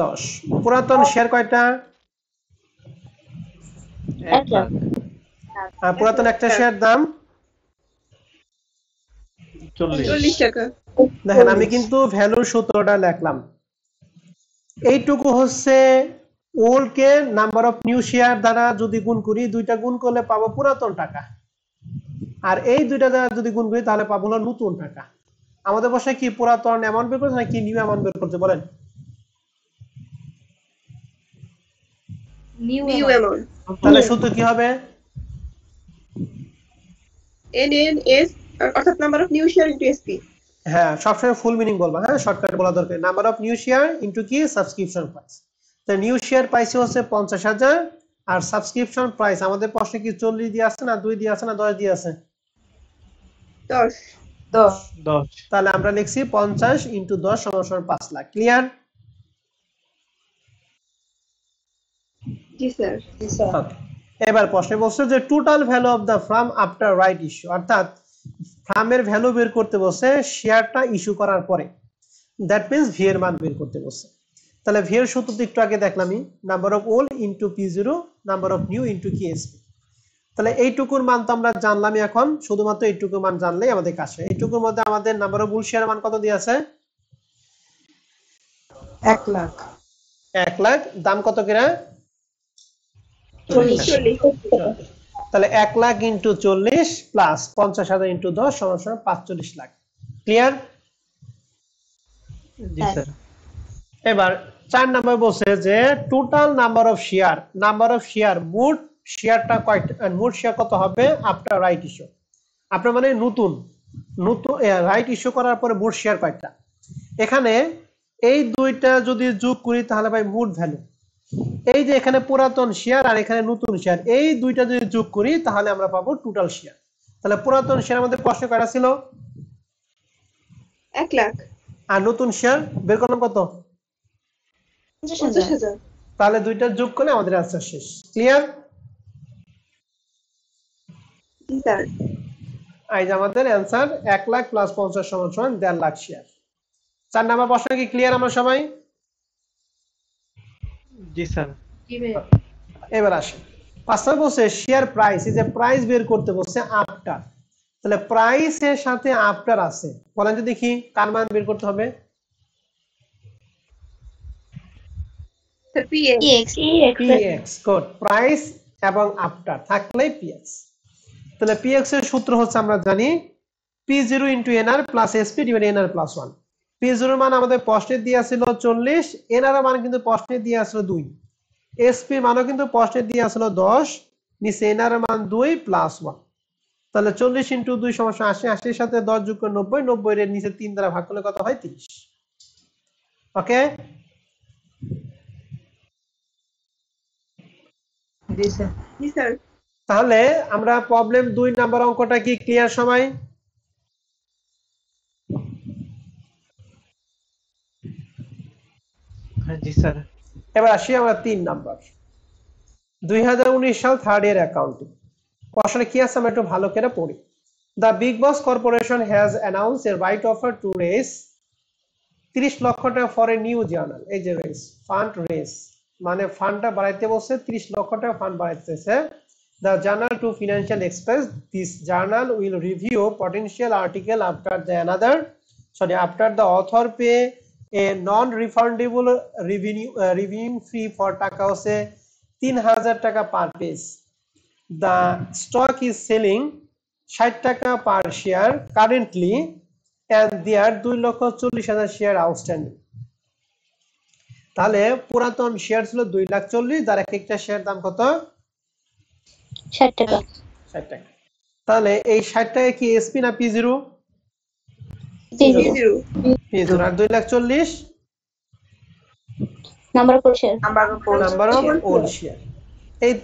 Speaker 1: দশ পুরাতন শেয়ার কয়টা পুরাতন একটা শেয়ার দাম দেখেন আমি কিন্তু ভ্যালু সূত্রটা লেখলাম এইটুকু হচ্ছে ওল্ড কে নাম্বার অফ নিউ শেয়ার দ্বারা যদি গুণ করি দুইটা গুণ করলে পাবো পুরাতন টাকা আর এই দুইটা দ্বারা যদি গুণ করি তাহলে পাবো হলো নতুন টাকা আমাদের বসে কি পুরাতন অ্যামাউন্ট বের করছে নাকি নিউ অ্যামাউন্ট বের করছে বলেন নিউ অ্যামাউন্ট তাহলে সূত্র কি হবে এন এন এস অর্থাৎ number of new share into SP হ্যাঁ সবসময় ফুল মিনিং বলবা হ্যাঁ শর্টকাট বলা দরকার number of new share into কি সাবস্ক্রিপশন প্রাইস তো নিউ শেয়ার হচ্ছে পঞ্চাশ হাজার আর সাবস্ক্রিপশন প্রাইস আমাদের প্রশ্নে কি চল্লিশ দিয়ে আছে না দুই দিয়ে আছে না দশ দিয়ে আছে দশ দশ তাহলে আমরা লিখছি পঞ্চাশ ইন্টু দশ সমান সমান পাঁচ লাখ ক্লিয়ার এবার প্রশ্নে বলছে যে total value of the firm after right issue অর্থাৎ ফার্মের ভ্যালু বের করতে বলছে শেয়ারটা ইস্যু করার পরে দ্যাট মিনস ভি এর মান বের করতে বলছে তাহলে ভি এর সূত্র একটু আগে দেখলামই number of old into P zero number of new into কি এস তাহলে এইটুকুর মান তো আমরা জানলামই এখন শুধুমাত্র এইটুকুর মান জানলেই আমাদের কাছে এইটুকুর মধ্যে আমাদের নাম্বার অফ ওল শেয়ার মান কত দিয়ে আছে এক লাখ এক লাখ দাম কত কিনা তাহলে এক লাখ ইন্টু চল্লিশ প্লাস পঞ্চাশ হাজার ইন্টু দশ সমান সমান পাঁচচল্লিশ লাখ ক্লিয়ার হ্যাঁ। এবার চার নাম্বার বলছে যে total number of share number of share মোট শেয়ারটা কয়েকটা মোট শেয়ার কত হবে আফটার রাইট ইস্যু আপনার মানে নতুন নতুন রাইট ইস্যু করার পরে মোট শেয়ার কয়েকটা এখানে এই দুইটা যদি যোগ করি তাহলে ভাই মোট ভ্যালু এই যে এখানে পুরাতন শেয়ার আর এখানে নতুন শেয়ার এই দুইটা যদি যোগ করি তাহলে আমরা পাবো টোটাল শেয়ার তাহলে পুরাতন শেয়ার আমাদের কষ্ট কাটা ছিল এক লাখ আর নতুন শেয়ার বের করলাম কত তাহলে দুইটা যোগ করলে আমাদের আনসার শেষ ক্লিয়ার এই যে আমাদের অ্যান্সার এক লাখ প্লাস পঞ্চাশ সমান সমান দেড় লাখ শেয়ার চার নাম্বার প্রশ্ন কি ক্লিয়ার আমরা সবাই এবার আসে পাঁচ নম্বর বলছে শেয়ার প্রাইস এই যে প্রাইস বের করতে বলছে আফটার তাহলে প্রাইস এর সাথে আফটার আছে বলেন তো দেখি কার মান বের করতে হবে প্রাইস এবং আফটার থাকলে পিএক্স তাহলে পিএক্স এর সূত্র হচ্ছে আমরা জানি P zero into NR plus SP divide NR plus one পিজুর মান আমাদের প্রশ্নে ছিল চল্লিশ এনারের মান কিন্তু প্রশ্নে দিয়েছিল দুই এসপি মানও কিন্তু প্রশ্নে দিয়েছিল দশ নিচে এনারের মান দুই প্লাস ওয়ান তাহলে চল্লিশ ইন্টু দুই সমস্যা আশি আশির সাথে দশ যুক্ত নব্বই নব্বই এর নিচে তিন দ্বারা ভাগ করলে কত হয় তিরিশ ওকে তাহলে আমরা প্রবলেম দুই নাম্বার অঙ্কটা কি ক্লিয়ার সময় হ্যাঁ, এবার আসি আমরা তিন নাম্বার দুই উনিশ সাল থার্ড ইয়ার অ্যাকাউন্টে প্রশ্নে কি আছে আমরা একটু ভালো করে পড়ি the big boss corporation has announce এর রাইট অফার টু রেস তিরিশ লক্ষ টাকা ফর এ নিউ জার্নাল এই যে রেস ফান্ড রেস মানে ফান্ডটা বাড়াইতে বসে তিরিশ লক্ষ টাকা ফান্ড বাড়াইতেছে the journal to financial express this journal will review potential article after the another sorry after the author pay non refundable revenue free for টাকা হচ্ছে তিন হাজার টাকা per page the stock is selling ষাট টাকা per share currently and there দুই লক্ষ চল্লিশ হাজার শেয়ার আউটস্ট্যান্ডিং তাহলে পুরাতন শেয়ার ছিল দুই লাখ চল্লিশ তার এক একটা শেয়ার দাম কত ষাট টাকা ষাট টাকা তাহলে এই ষাট টাকা কি এসপি না পি জিরো এই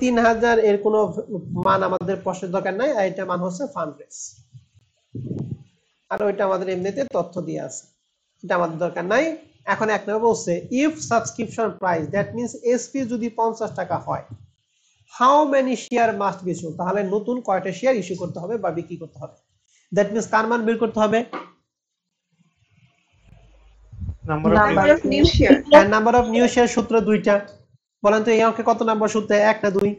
Speaker 1: তিন হাজার এর মান আমাদের দরকার নাই আর এটা মান হচ্ছে আর ওইটা আমাদের এমনিতে তথ্য দিয়ে আছে এটা আমাদের দরকার নাই এখন এক নম্বর বলছে if subscription price that means SP যদি পঞ্চাশ টাকা হয় how many share must be তাহলে নতুন কয়টা শেয়ার ইস্যু করতে হবে বা বিক্রি করতে হবে দ্যাট মিনস কার মান বের করতে হবে নাম্বার অফ নিউ শেয়ার সূত্র দুইটা বলেন তো এই অঙ্কে কত নাম্বার সূত্রে এক না দুই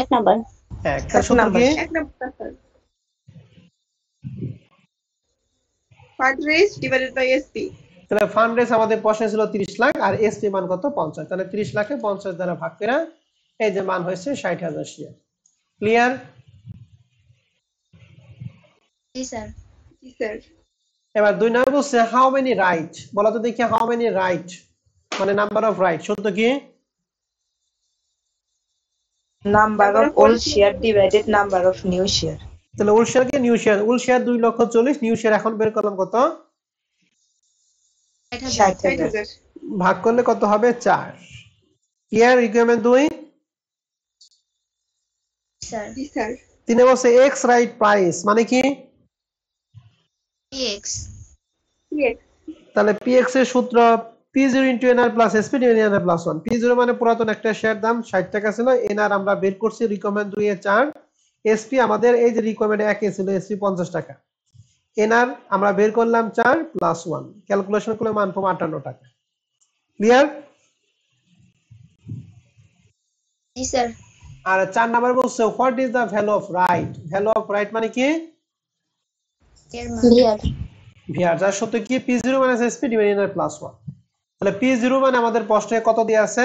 Speaker 1: এক নাম্বার ফান্ড রেজ আমাদের প্রশ্ন ছিল 30 লাখ আর এসপি মান কত 50 তাহলে 30 লাখে 50 দ্বারা ভাগ এই যে মান হয়েছে 60000 শেয়ার ক্লিয়ার এবার দুই নম্বর বলছে হাউ মেনি রাইট বলো তো দেখি হাউ মেনি রাইট মানে নাম্বার অফ রাইট সত্য কি number of old share divided number of new share তাহলে ওল শেয়ার কে নিউ শেয়ার ওল শেয়ার 2 লক্ষ 40 নিউ শেয়ার এখন বের করলাম কত 60000 ভাগ করলে কত হবে 4 ইয়ার রিকোয়ারমেন্ট 2 স্যার স্যার তিনে বসে এক্স রাইট প্রাইস মানে কি px তাহলে px এর সূত্র p0 nr sp nr 1 p0 মানে পুরাতন একটা শেয়ার দাম 60 টাকা ছিল nr আমরা বের করছি রিকমেন্ড 2 এ 4 sp আমাদের এই যে রিকমেন্ড 1 এ ছিল sp 50 টাকা nr আমরা বের করলাম 4 1 ক্যালকুলেশন করলে মান পাবো 58 টাকা ক্লিয়ার জি স্যার আর চার নাম্বার বলছে what is the value of right value of right মানে কি ভিআর যার সত্য কি P zero minus SP divided by plus one তাহলে পি জিরো মানে আমাদের প্রশ্নে কত দিয়ে আছে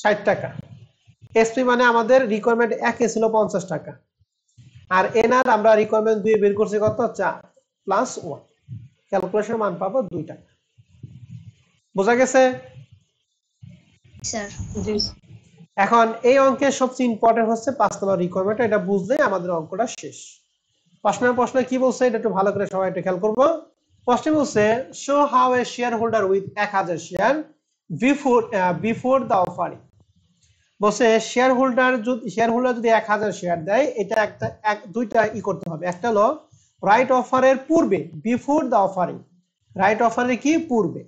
Speaker 1: ষাট টাকা এসপি মানে আমাদের রিকোয়ারমেন্ট ছিল পঞ্চাশ টাকা আর এনআর আমরা রিকোয়ারমেন্ট দুই বের করছি কত চার প্লাস ওয়ান ক্যালকুলেশন মান পাবো দুই টাকা বোঝা গেছে এখন এই অঙ্কের সবচেয়ে ইম্পর্টেন্ট হচ্ছে পাঁচ নম্বর রিকোয়ারমেন্ট এটা বুঝলে আমাদের অঙ্কটা শেষ প্রশ্ন প্রশ্ন কি বলছে এটা একটু ভালো করে সবাই একটু খেয়াল করবো প্রশ্নে বলছে show how a shareholder with এক হাজার share before before the offering বলছে শেয়ার হোল্ডার যদি শেয়ার হোল্ডার যদি এক হাজার শেয়ার দেয় এটা একটা এক দুইটা ই করতে হবে একটা হলো রাইট অফারের পূর্বে বিফোর দ্য অফারিং রাইট অফারের কি পূর্বে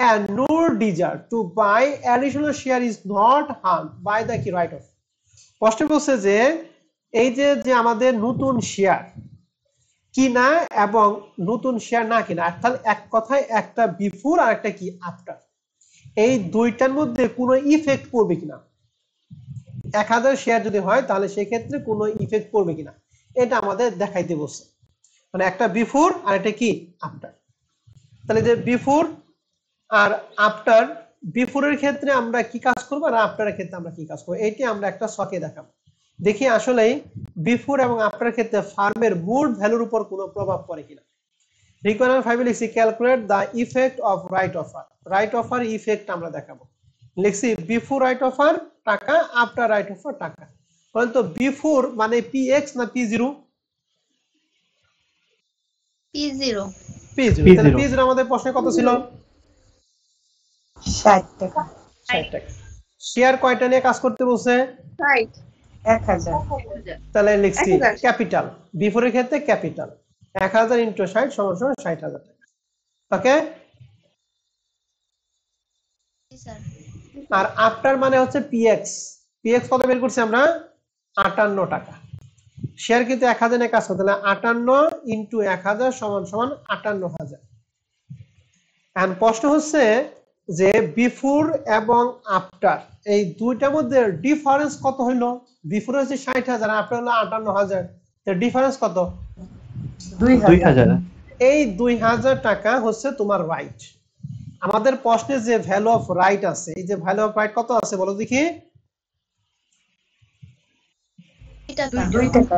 Speaker 1: and no desire to buy additional share is not harm by the কি রাইট অফার প্রশ্ন বলছে যে এই যে যে আমাদের নতুন শেয়ার কিনা এবং নতুন শেয়ার না কিনা অর্থাৎ এক কথায় একটা বিফোর আর একটা কি আফটার এই দুইটার মধ্যে কোনো ইফেক্ট পড়বে কিনা এক হাজার শেয়ার যদি হয় তাহলে সেক্ষেত্রে কোনো ইফেক্ট পড়বে কিনা এটা আমাদের দেখাইতে বসছে মানে একটা বিফোর আর একটা কি আফটার তাহলে যে বিফোর আর আফটার বিফোরের ক্ষেত্রে আমরা কি কাজ করবো আর আফটারের ক্ষেত্রে আমরা কি কাজ করবো এটি আমরা একটা শখে দেখাবো দেখি আসলে বিফোর এবং আফটার ক্ষেত্রে ফার্মের মুড ভ্যালুর উপর কোনো প্রভাব পড়ে কিনা রিকোয়ারমেন্ট ফাইভে লিখছি calculate the effect of right offer right offer effect আমরা দেখাবো লিখছি বিফোর রাইট অফার টাকা আফটার রাইট অফার টাকা বলতো বিফোর মানে পি এক্স না P zero P zero P zero P zero আমাদের প্রশ্নে কত ছিল ষাট টাকা ষাট টাকা শেয়ার কয়টা নিয়ে কাজ করতে বলছে ষাট তাহলে লিখছি ক্যাপিটাল বিফোরের ক্ষেত্রে ক্যাপিটাল এক হাজার ইন্টু ষাট সমান সমান ষাট হাজার ওকে আর আফটার মানে হচ্ছে পিএক্স পিএক্স কত বের করছি আমরা আটান্ন টাকা শেয়ার কিন্তু এক হাজার এক আসবে তাহলে আটান্ন ইন্টু এক হাজার সমান সমান আটান্ন হাজার এখন প্রশ্ন হচ্ছে যে বিফোর এবং আফটার এই দুইটার মধ্যে ডিফারেন্স কত হইল বিফোর হচ্ছে ষাট হাজার আফটার হলো আটান্ন হাজার ডিফারেন্স কত দুই এই দুই হাজার টাকা হচ্ছে তোমার রাইট আমাদের প্রশ্নে যে ভ্যালু অফ রাইট আছে এই যে ভ্যালু অফ রাইট কত আছে বলো দেখি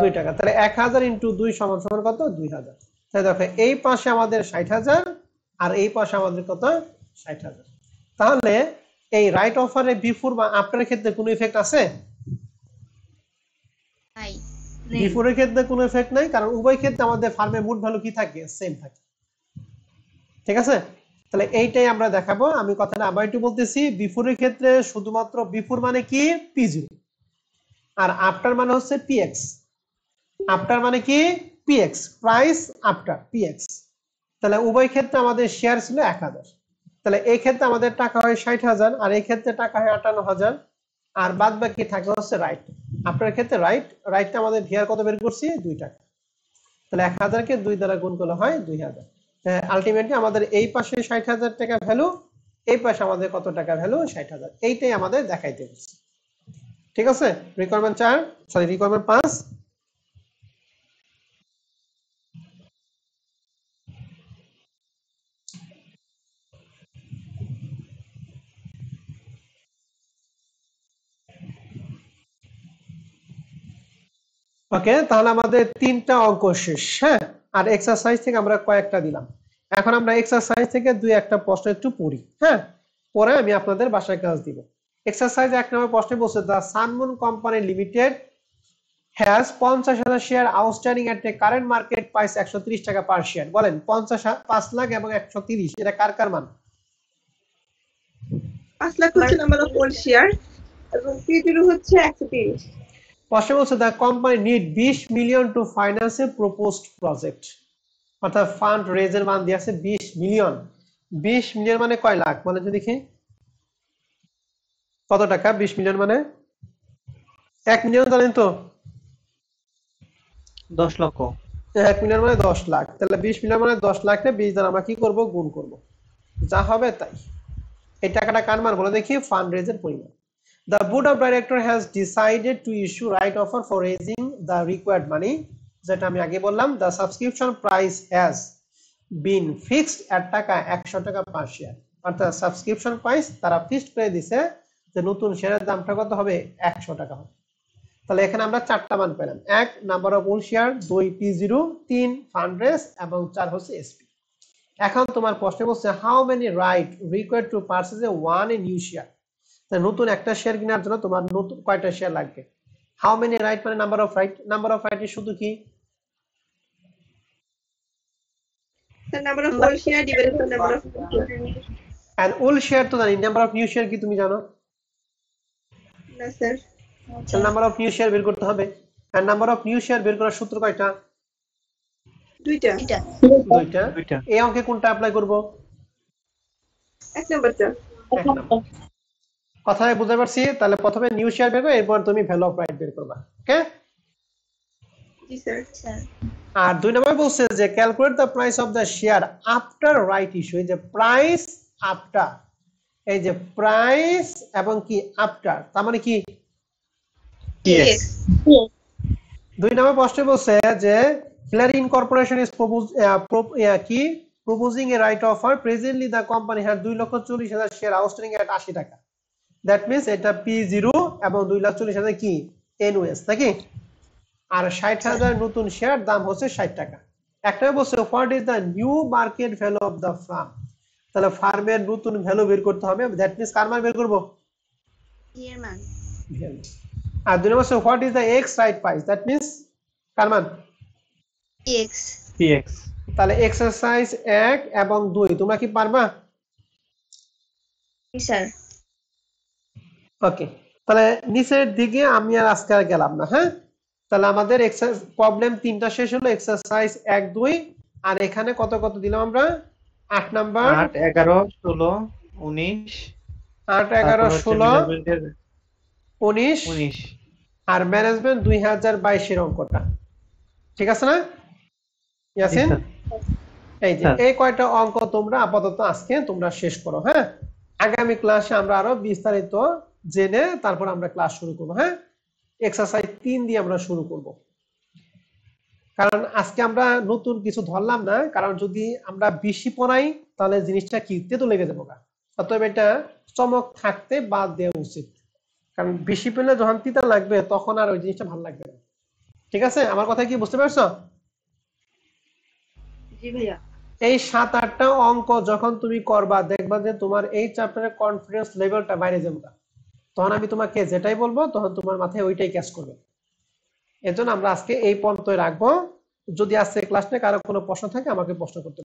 Speaker 1: দুই টাকা তাহলে এক হাজার ইন্টু দুই সমান সমান কত দুই হাজার তাহলে দেখো এই পাশে আমাদের ষাট হাজার আর এই পাশে আমাদের কত ষাট হাজার তাহলে এই রাইট অফারে বিফোর বা আফটারের ক্ষেত্রে কোনো ইফেক্ট আছে বিফোরের ক্ষেত্রে কোনো ইফেক্ট নাই কারণ উভয় ক্ষেত্রে আমাদের ফার্মে মুড ভ্যালু কি থাকে সেম থাকে ঠিক আছে তাহলে এইটাই আমরা দেখাবো আমি কথাটা আবার একটু বলতেছি বিফোরের ক্ষেত্রে শুধুমাত্র বিফোর মানে কি পি জিরো আর আফটার মানে হচ্ছে পিএক্স আফটার মানে কি পিএক্স প্রাইস আফটার পিএক্স তাহলে উভয় ক্ষেত্রে আমাদের শেয়ার ছিল এক হাজার তাহলে এই ক্ষেত্রে আমাদের টাকা হয় ষাট হাজার আর এই ক্ষেত্রে টাকা হয় আটান্ন হাজার আর বাদ বাকি থাকে হচ্ছে রাইট আপনার ক্ষেত্রে রাইট রাইটটা আমাদের ভিয়ার কত বের করছি দুই টাকা তাহলে এক হাজারকে দুই দ্বারা গুণ করলে হয় দুই হাজার আলটিমেটলি হ্যাঁ, আমাদের এই পাশে ষাট হাজার টাকা ভ্যালু এই পাশে আমাদের কত টাকা ভ্যালু ষাট হাজার এইটাই আমাদের দেখাইতে হচ্ছে ঠিক আছে রিকোয়ারমেন্ট চার সরি রিকোয়ারমেন্ট পাঁচ ওকে তাহলে আমাদের তিনটা অঙ্ক শেষ হ্যাঁ আর এক্সারসাইজ থেকে আমরা কয়েকটা দিলাম এখন আমরা এক্সারসাইজ থেকে দুই একটা প্রশ্ন একটু পড়ি হ্যাঁ পরে আমি আপনাদের বাসায় কাজ দিব এক্সারসাইজ এক নম্বর প্রশ্নে বলছে the Sunmoon company limited has পঞ্চাশ হাজার share outstanding at current market price একশো টাকা পার শেয়ার বলেন পঞ্চাশ পাঁচ লাখ এবং একশো তিরিশ এটা কার কার মান পাঁচ লাখ হচ্ছে আমাদের অফ শেয়ার এবং পিজিরু হচ্ছে একশো তিরিশ পাশে বলছে দ্য কোম্পানি নিড বিশ million to finance a proposed project অর্থাৎ ফান্ড রেজের মান দিয়ে আছে বিশ মিলিয়ন বিশ মিলিয়ন মানে কয় লাখ মানে যদি দেখি কত টাকা বিশ মিলিয়ন মানে এক মিলিয়ন জানেন তো দশ লক্ষ এক মিলিয়ন মানে দশ লাখ তাহলে বিশ মিলিয়ন মানে দশ না বিশ দ্বারা আমরা কি করব গুণ করব যা হবে তাই এই টাকাটা কার মান বলে দেখি ফান্ড রেজের পরিমাণ The board of director has decided to issue right offer for raising the required money যেটা আমি আগে বললাম the subscription price has been fixed at টাকা 100 টাকা পার শেয়ার অর্থাৎ সাবস্ক্রিপশন প্রাইস তারা ফিক্সড করে দিয়েছে যে নতুন শেয়ারের দামটা কত হবে 100 টাকা হবে তাহলে এখানে আমরা চারটা মান পেলাম এক নাম্বার অফ ওন শেয়ার দুই পি জিরো তিন ফান্ডরেস এবং চার হচ্ছে এসপি এখন তোমার প্রশ্নে বলছে how many right required to purchase a one in new share নতুন একটা শেয়ার কেনার জন্য তোমার নতুন কয়টা শেয়ার লাগবে হাউ মেনি রাইট মানে number of right number of right শুধু কি তুমি জানো নাম্বার অফ শেয়ার বের করতে হবে নাম্বার অফ শেয়ার বের করার সূত্র কয়টা দুইটা কোনটা অ্যাপ্লাই কথা বুঝতে পারছি তাহলে প্রথমে নিউ শেয়ার বের করো এরপর তুমি ভ্যালু অফ রাইট বের করবা ওকে আর দুই নম্বর বলছে যে calculate the price of the share after right issue এই যে প্রাইস আফটার এই যে প্রাইস এবং কি আফটার তার মানে কি দুই নম্বর প্রশ্নে বলছে যে হিলারি ইনকর্পোরেশন ইজ প্রপোজ কি proposing a right offer presently the company had দুই লক্ষ চল্লিশ হাজার শেয়ার আউটস্ট্যান্ডিং এট আশি টাকা দ্যাট মিনস এটা পি জিরো এবং দুই লাখ চল্লিশ হাজার কি এনওএস নাকি আর ষাট হাজার নতুন শেয়ার দাম হচ্ছে ষাট টাকা একটা বলছে what is the new market value of the firm তাহলে ফার্মের নতুন ভ্যালু বের করতে হবে দ্যাট মিনস কার মান বের করবো আর দুই number what is the X right price that means কার মান এক্স এক্স তাহলে এক্সারসাইজ এক এবং দুই তোমরা কি পারবা স্যার ওকে তাহলে নিচের দিকে আমি আর আজকে আর গেলাম না হ্যাঁ তাহলে আমাদের প্রবলেম তিনটা শেষ হলো এক্সারসাইজ এক দুই আর এখানে কত কত দিলাম আমরা আট নাম্বার আট এগারো ষোলো উনিশ আট এগারো ষোলো উনিশ উনিশ আর ম্যানেজমেন্ট দুই হাজার বাইশের অঙ্কটা ঠিক আছে না ইয়াসিন এই যে হ্যাঁ। এই কয়টা অঙ্ক তোমরা আপাতত আজকে তোমরা শেষ করো হ্যাঁ আগামী ক্লাসে আমরা আরো বিস্তারিত জেনে তারপর আমরা ক্লাস শুরু করবো হ্যাঁ এক্সারসাইজ তিন দিয়ে আমরা শুরু করব কারণ আজকে আমরা নতুন কিছু ধরলাম না কারণ যদি আমরা বেশি পড়াই তাহলে জিনিসটা কিনতে তো লেগে যাবো অতএব এটা চমক থাকতে বাদ দেওয়া উচিত কারণ বেশি পেলে যখন তিতা লাগবে তখন আর ওই জিনিসটা ভালো লাগবে না ঠিক আছে আমার কথা কি বুঝতে পারছো এই সাত আটটা অঙ্ক যখন তুমি করবা দেখবা যে তোমার এই চ্যাপ্টারের কনফিডেন্স লেভেলটা বাইরে যাবে তখন আমি তোমাকে যেটাই বলবো তখন তোমার মাথায় ওইটাই ক্যাচ করবে এজন্য আমরা আজকে এই পর্যন্ত রাখবো যদি আজকে ক্লাস নিয়ে কারো কোনো প্রশ্ন থাকে আমাকে প্রশ্ন করতে